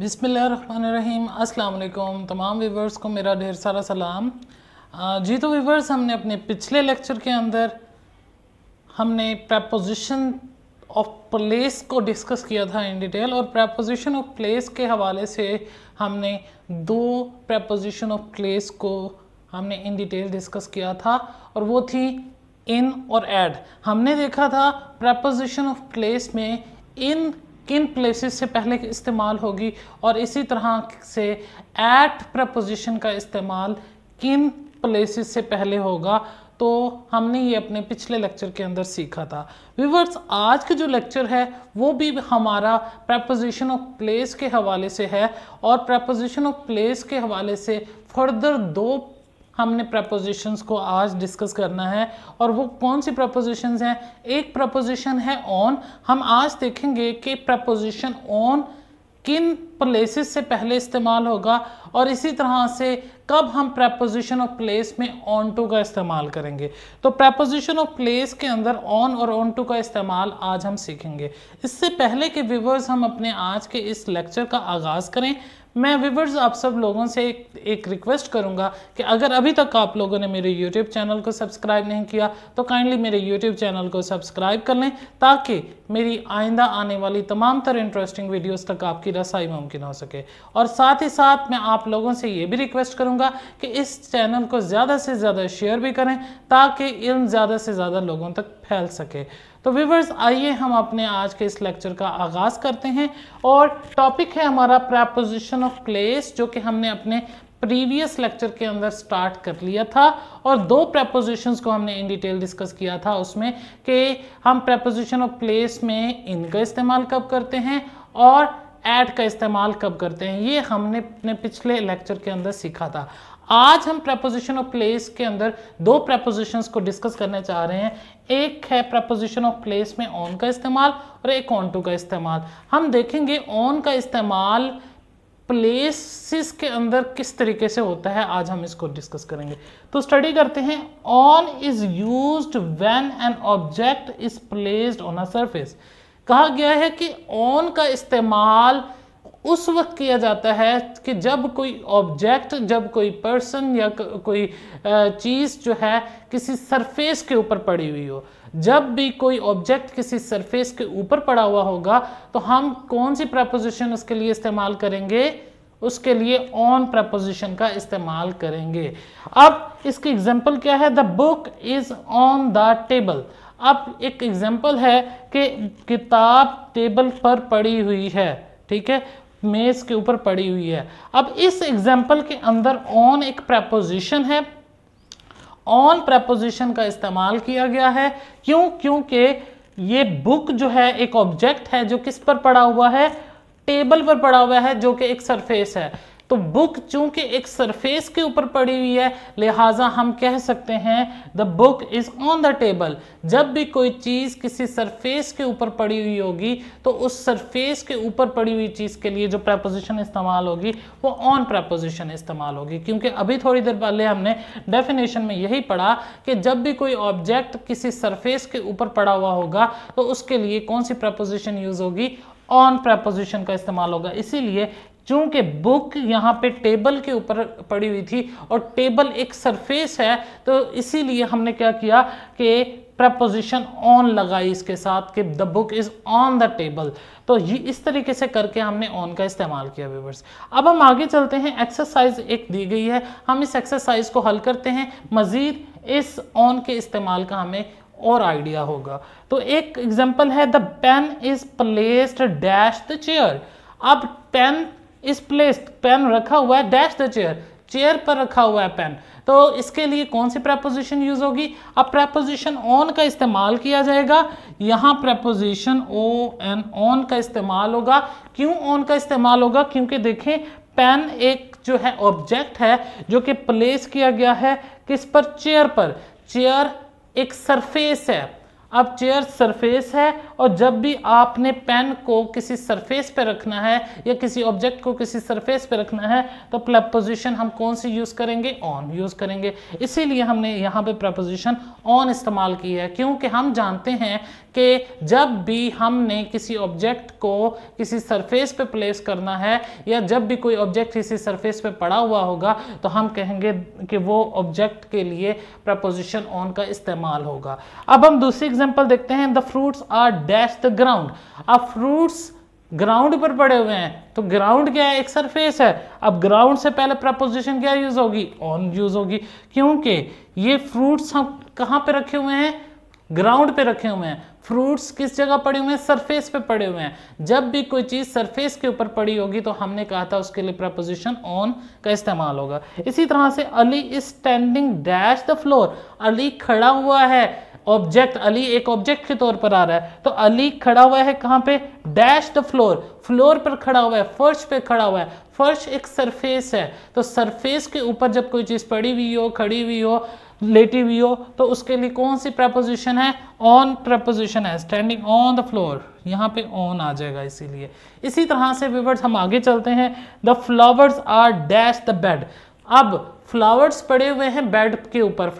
बिसमीम अस्सलाम तमाम व्यूवर्स को मेरा ढेर सारा सलाम जी तो व्यूवर्स हमने अपने पिछले लेक्चर के अंदर हमने प्रपोजिशन ऑफ प्लेस को डिस्कस किया था इन डिटेल और प्रपोजिशन ऑफ प्लेस के हवाले से हमने दो प्रपोजिशन ऑफ प्लेस को हमने इन डिटेल डिस्कस किया था और वो थी इन और एड हमने देखा था प्रपोजिशन ऑफ प्लेस में इन किन प्लेसेस से पहले इस्तेमाल होगी और इसी तरह से एट प्रपोजिशन का इस्तेमाल किन प्लेसेस से पहले होगा तो हमने ये अपने पिछले लेक्चर के अंदर सीखा था व्यूवर्स आज का जो लेक्चर है वो भी हमारा प्रपोजिशन ऑफ प्लेस के हवाले से है और प्रपोजिशन ऑफ प्लेस के हवाले से फर्दर दो हमने प्रपोजिशंस को आज डिस्कस करना है और वो कौन सी प्रपोजिशंस हैं एक प्रपोजिशन है ऑन हम आज देखेंगे कि प्रपोजिशन ऑन किन प्लेसेस से पहले इस्तेमाल होगा और इसी तरह से कब हम प्रपोजिशन ऑफ प्लेस में ऑन टू का इस्तेमाल करेंगे तो प्रपोजिशन ऑफ प्लेस के अंदर ऑन और ऑन टू का इस्तेमाल आज हम सीखेंगे इससे पहले के व्यूवर्स हम अपने आज के इस लेक्चर का आगाज़ करें मैं व्यूवर्स आप सब लोगों से एक, एक रिक्वेस्ट करूंगा कि अगर अभी तक आप लोगों ने मेरे यूट्यूब चैनल को सब्सक्राइब नहीं किया तो काइंडली मेरे यूट्यूब चैनल को सब्सक्राइब कर लें ताकि मेरी आइंदा आने वाली तमाम तरह इंटरेस्टिंग वीडियोस तक आपकी रसाई मुमकिन हो सके और साथ ही साथ मैं आप लोगों से ये भी रिक्वेस्ट करूँगा कि इस चैनल को ज़्यादा से ज़्यादा शेयर भी करें ताकि इन ज़्यादा से ज़्यादा लोगों तक फैल सके तो व्यूवर्स आइए हम अपने आज के इस लेक्चर का आगाज़ करते हैं और टॉपिक है हमारा प्रेपोजिशन ऑफ प्लेस जो कि हमने अपने प्रीवियस लेक्चर के अंदर स्टार्ट कर लिया था और दो प्रेपोजिशंस को हमने इन डिटेल डिस्कस किया था उसमें कि हम प्रेपोजिशन ऑफ प्लेस में इनका इस्तेमाल कब करते हैं और एट का इस्तेमाल कब करते हैं ये हमने अपने पिछले लेक्चर के अंदर सीखा था आज हम प्रपोजिशन ऑफ प्लेस के अंदर दो प्रपोजिशंस को डिस्कस करने चाह रहे हैं एक है प्रपोजिशन ऑफ प्लेस में ऑन का इस्तेमाल और एक ऑन टू का इस्तेमाल हम देखेंगे ऑन का इस्तेमाल प्लेसेस के अंदर किस तरीके से होता है आज हम इसको डिस्कस करेंगे तो स्टडी करते हैं on is used when an object is placed on a surface कहा गया है कि ऑन का इस्तेमाल उस वक्त किया जाता है कि जब कोई ऑब्जेक्ट जब कोई पर्सन या को, कोई चीज़ जो है किसी सरफेस के ऊपर पड़ी हुई हो जब भी कोई ऑब्जेक्ट किसी सरफेस के ऊपर पड़ा हुआ होगा तो हम कौन सी प्रपोजिशन उसके लिए इस्तेमाल करेंगे उसके लिए ऑन प्रपोजिशन का इस्तेमाल करेंगे अब इसकी एग्जांपल क्या है the book is on the table अब एक एग्जांपल है कि किताब टेबल पर पड़ी हुई है ठीक है मेज के ऊपर पड़ी हुई है अब इस एग्जाम्पल के अंदर ऑन एक प्रपोजिशन है ऑन प्रपोजिशन का इस्तेमाल किया गया है क्यों क्योंकि ये बुक जो है एक ऑब्जेक्ट है जो किस पर पड़ा हुआ है टेबल पर पड़ा हुआ है जो कि एक सरफेस है तो बुक चूंकि एक सरफेस के ऊपर पड़ी हुई है लिहाजा हम कह सकते हैं the book is on the table जब भी कोई चीज़ किसी सरफेस के ऊपर पड़ी हुई होगी तो उस सरफेस के ऊपर पड़ी हुई चीज़ के लिए जो प्रपोजिशन इस्तेमाल होगी वो ऑन प्रपोजिशन इस्तेमाल होगी क्योंकि अभी थोड़ी देर पहले हमने डेफिनेशन में यही पढ़ा कि जब भी कोई ऑब्जेक्ट किसी सरफेस के ऊपर पड़ा हुआ होगा तो उसके लिए कौन सी प्रपोजिशन यूज़ होगी ऑन प्रपोजिशन का इस्तेमाल होगा इसीलिए चूंकि बुक यहाँ पे टेबल के ऊपर पड़ी हुई थी और टेबल एक सरफेस है तो इसीलिए हमने क्या किया कि प्रपोजिशन ऑन लगाई इसके साथ कि the book is on the table तो ये इस तरीके से करके हमने ऑन का इस्तेमाल किया व्यूवर्स अब हम आगे चलते हैं एक्सरसाइज एक दी गई है हम इस एक्सरसाइज को हल करते हैं मज़ीद इस ऑन के इस्तेमाल का हमें और आइडिया होगा तो एक एग्जाम्पल है the pen is placed dash the chair अब पेन इस प्लेस पेन रखा हुआ है डैश द चेयर चेयर पर रखा हुआ है पेन तो इसके लिए कौन सी प्रेपोजिशन यूज होगी अब प्रेपोजिशन ऑन का इस्तेमाल किया जाएगा यहाँ प्रपोजिशन ओ एन ऑन का इस्तेमाल होगा क्यों ऑन का इस्तेमाल होगा क्योंकि देखें पेन एक जो है ऑब्जेक्ट है जो कि प्लेस किया गया है किस पर चेयर पर चेयर एक सरफेस है अब चेयर सरफेस है और जब भी आपने पेन को किसी सरफेस पे रखना है या किसी ऑब्जेक्ट को किसी सरफेस पे रखना है तो प्रपोजिशन हम कौन सी यूज़ करेंगे ऑन यूज़ करेंगे इसीलिए हमने यहाँ पे प्रपोजिशन ऑन इस्तेमाल की है क्योंकि हम जानते हैं कि जब भी हमने किसी ऑब्जेक्ट को किसी सरफेस पे प्लेस करना है या जब भी कोई ऑब्जेक्ट किसी सरफेस पर पड़ा हुआ होगा तो हम कहेंगे कि वो ऑब्जेक्ट के लिए प्रपोजिशन ऑन का इस्तेमाल होगा अब हम दूसरी एग्जाम्पल देखते हैं the fruits are dash the ground अब फ्रूट्स ग्राउंड पर पड़े हुए हैं तो ग्राउंड क्या है एक सरफेस है अब ग्राउंड से पहले प्रपोजिशन क्या यूज होगी ऑन यूज होगी क्योंकि ये फ्रूट्स हम कहाँ पे रखे हुए हैं ग्राउंड पे रखे हुए हैं फ्रूट्स किस जगह पड़े हुए हैं सरफेस पे पड़े हुए हैं जब भी कोई चीज़ सरफेस के ऊपर पड़ी होगी तो हमने कहा था उसके लिए प्रपोजिशन ऑन का इस्तेमाल होगा इसी तरह से Ali is standing dash the floor Ali खड़ा हुआ है ऑब्जेक्ट अली एक ऑब्जेक्ट के तौर पर आ रहा है तो अली खड़ा हुआ है कहां पे डैश द फ्लोर फ्लोर पर खड़ा हुआ है फर्श पे खड़ा हुआ है फर्श एक सरफेस है तो सरफेस के ऊपर जब कोई चीज़ पड़ी हुई हो खड़ी हुई हो लेटी हुई हो तो उसके लिए कौन सी प्रपोजिशन है ऑन प्रपोजिशन है स्टैंडिंग ऑन द फ्लोर यहाँ पे ऑन आ जाएगा इसीलिए इसी तरह से विवर्स हम आगे चलते हैं the flowers are dash the bed अब फ्लावर्स पड़े हुए हैं बेड के ऊपर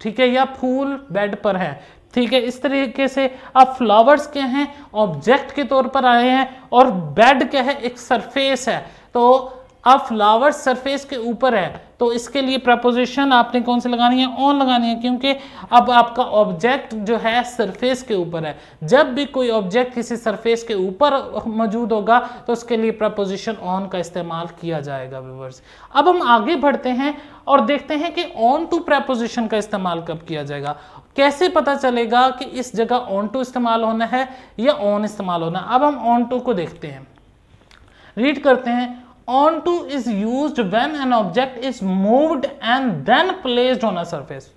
ठीक है या फूल बेड पर है ठीक है इस तरीके से अब फ्लावर्स के हैं ऑब्जेक्ट के तौर पर आए हैं और बेड क्या है एक सरफेस है तो अ फ्लावर सरफेस के ऊपर है तो इसके लिए प्रपोजिशन आपने कौन से लगानी है ऑन लगानी है क्योंकि अब आपका ऑब्जेक्ट जो है सरफेस के ऊपर है जब भी कोई ऑब्जेक्ट किसी सरफेस के ऊपर मौजूद होगा तो उसके लिए प्रपोजिशन ऑन का इस्तेमाल किया जाएगा व्यूवर्स अब हम आगे बढ़ते हैं और देखते हैं कि ऑन टू प्रपोजिशन का इस्तेमाल कब किया जाएगा कैसे पता चलेगा कि इस जगह ऑन टू इस्तेमाल होना है या ऑन इस्तेमाल होना अब हम ऑन टू को देखते हैं रीड करते हैं to is use when an object is moved and then placed on a surface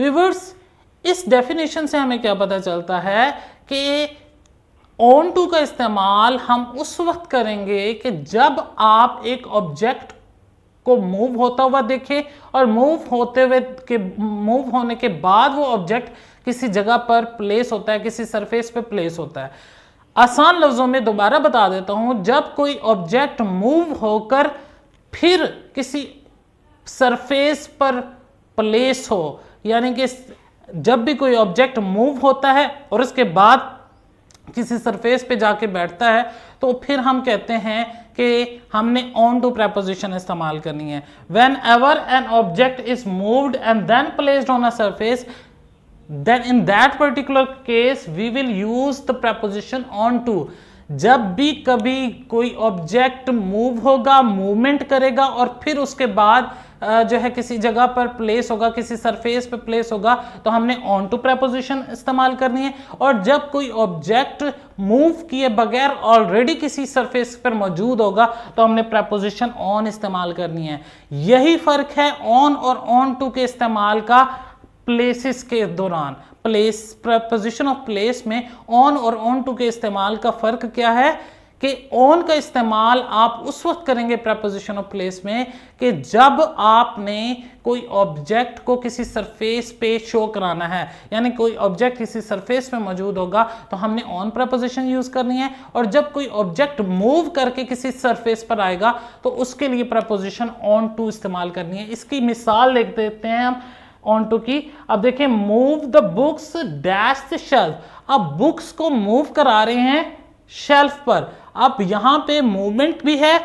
Viewers, इस डेफिनेशन से हमें क्या पता चलता है कि ऑन टू का इस्तेमाल हम उस वक्त करेंगे कि जब आप एक ऑब्जेक्ट को मूव होता हुआ देखें और मूव होते हुए के मूव होने के बाद वो ऑब्जेक्ट किसी जगह पर प्लेस होता है किसी सरफेस पे प्लेस होता है आसान लफ्ज़ों में दोबारा बता देता हूँ जब कोई ऑब्जेक्ट मूव होकर फिर किसी सरफेस पर प्लेस हो यानी कि जब भी कोई ऑब्जेक्ट मूव होता है और उसके बाद किसी सरफेस पे जाके बैठता है तो फिर हम कहते हैं कि हमने ऑन टू प्रेपोजिशन इस्तेमाल करनी है whenever an object is moved and then placed on a surface then in that particular case we will use the preposition on to जब भी कभी कोई ऑब्जेक्ट मूव होगा मूवमेंट करेगा और फिर उसके बाद जो है किसी जगह पर प्लेस होगा किसी सरफेस पर प्लेस होगा तो हमने ऑन टू प्रपोजिशन इस्तेमाल करनी है और जब कोई ऑब्जेक्ट मूव किए बगैर ऑलरेडी किसी सरफेस पर मौजूद होगा तो हमने प्रपोजिशन ऑन इस्तेमाल करनी है यही फ़र्क है ऑन और ऑन टू के इस्तेमाल का प्लेसेस के दौरान प्लेस प्रपोजिशन ऑफ प्लेस में ऑन और ऑन टू के इस्तेमाल का फ़र्क क्या है कि ऑन का इस्तेमाल आप उस वक्त करेंगे प्रपोजिशन ऑफ प्लेस में कि जब आपने कोई ऑब्जेक्ट को किसी सरफेस पे शो कराना है यानी कोई ऑब्जेक्ट किसी सरफेस में मौजूद होगा तो हमने ऑन प्रपोजिशन यूज़ करनी है और जब कोई ऑब्जेक्ट मूव करके किसी सरफेस पर आएगा तो उसके लिए प्रपोजिशन ऑन टू इस्तेमाल करनी है इसकी मिसाल देख देते हैं हम ऑन टू की अब देखें move the books dash the shelf अब बुक्स को मूव करा रहे हैं शेल्फ पर अब यहां पे मूवमेंट भी है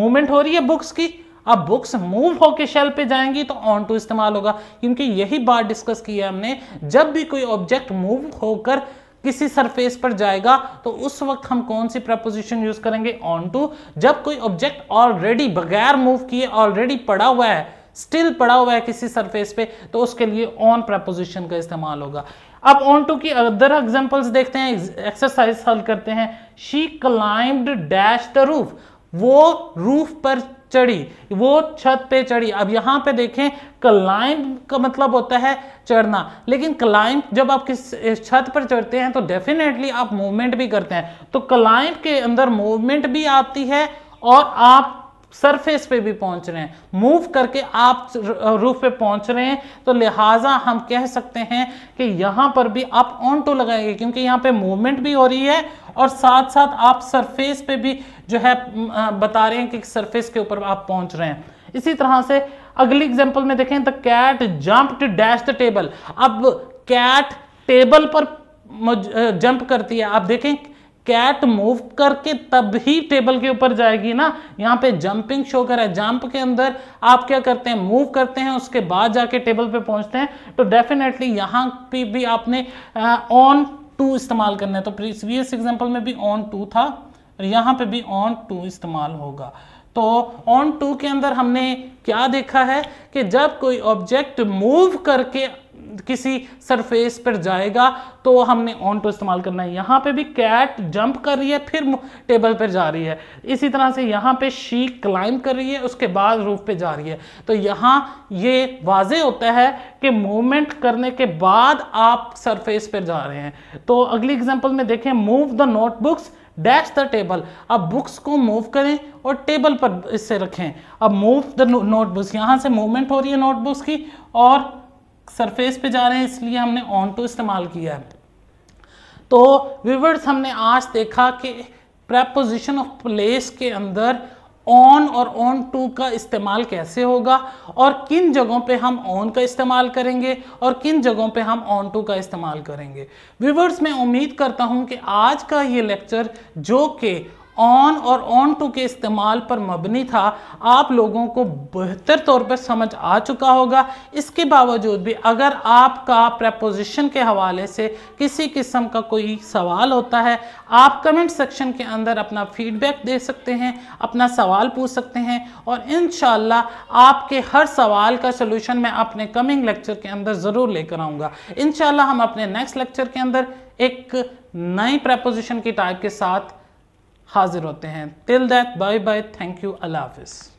मूवमेंट हो रही है बुक्स की अब बुक्स मूव होके शेल्फ पे जाएंगी तो ऑन टू इस्तेमाल होगा क्योंकि यही बात डिस्कस की है हमने जब भी कोई ऑब्जेक्ट मूव होकर किसी सरफेस पर जाएगा तो उस वक्त हम कौन सी प्रपोजिशन यूज करेंगे ऑन टू जब कोई ऑब्जेक्ट ऑलरेडी बगैर मूव किए ऑलरेडी पड़ा हुआ है स्टिल पड़ा हुआ है किसी सरफेस पे तो उसके लिए ऑन प्रपोजिशन का इस्तेमाल होगा अब ऑन टू की अदर एग्जांपल्स देखते हैं एक्सरसाइज सॉल्व करते हैं she climbed dash the roof वो रूफ पर चढ़ी वो छत पे चढ़ी अब यहां पे देखें क्लाइंब का मतलब होता है चढ़ना लेकिन क्लाइंब जब आप किस छत पर चढ़ते हैं तो डेफिनेटली आप मूवमेंट भी करते हैं तो क्लाइंब के अंदर मूवमेंट भी आती है और आप सरफेस पे भी पहुंच रहे हैं मूव करके आप रूफ पे पहुंच रहे हैं तो लिहाजा हम कह सकते हैं कि यहां पर भी आप ऑन टू लगाएंगे क्योंकि यहाँ पे मूवमेंट भी हो रही है और साथ साथ आप सरफेस पे भी जो है बता रहे हैं कि सरफेस के ऊपर आप पहुंच रहे हैं इसी तरह से अगली एग्जाम्पल में देखें the cat jump dash the table अब कैट टेबल पर जंप करती है आप देखें कैट मूव करके तब ही टेबल के ऊपर जाएगी ना यहाँ पे जंपिंग शो कर है जंप के अंदर आप क्या करते हैं मूव करते हैं उसके बाद जाके टेबल पे पहुंचते हैं तो डेफिनेटली यहाँ पे भी आपने ऑन टू इस्तेमाल करना है तो प्रीवियस एग्जाम्पल में भी ऑन टू था और यहाँ पे भी ऑन टू इस्तेमाल होगा तो ऑन टू के अंदर हमने क्या देखा है कि जब कोई ऑब्जेक्ट मूव करके किसी सरफेस पर जाएगा तो हमने ऑन टू इस्तेमाल करना है यहाँ पे भी कैट जंप कर रही है फिर टेबल पर जा रही है इसी तरह से यहाँ पे शी क्लाइंब कर रही है उसके बाद रूफ पे जा रही है तो यहाँ ये वाज होता है कि मूवमेंट करने के बाद आप सरफेस पर जा रहे हैं तो अगली एग्जाम्पल में देखें move the notebooks dash the table अब बुक्स को मूव करें और टेबल पर इससे रखें अब मूव द नोटबुक्स यहाँ से मूवमेंट हो रही है नोटबुक्स की और सरफेस पे जा रहे हैं इसलिए हमने ऑन टू इस्तेमाल किया है तो विवर्स हमने आज देखा कि प्रपोजिशन ऑफ प्लेस के अंदर ऑन और ऑन टू का इस्तेमाल कैसे होगा और किन जगहों पे हम ऑन का इस्तेमाल करेंगे और किन जगहों पे हम ऑन टू का इस्तेमाल करेंगे व्यूवर्स मैं उम्मीद करता हूँ कि आज का ये लेक्चर जो कि ऑन और ऑन टू के इस्तेमाल पर मबनी था आप लोगों को बेहतर तौर पर समझ आ चुका होगा इसके बावजूद भी अगर आपका प्रपोजिशन के हवाले से किसी किस्म का कोई सवाल होता है आप कमेंट सेक्शन के अंदर अपना फीडबैक दे सकते हैं अपना सवाल पूछ सकते हैं और इन आपके हर सवाल का सलूशन मैं अपने कमिंग लेक्चर के अंदर ज़रूर लेकर आऊँगा इन हम अपने नेक्स्ट लेक्चर के अंदर एक नई प्रपोजिशन की टाइप के साथ हाजिर होते हैं till that bye bye thank you अल्लाह हाफिज़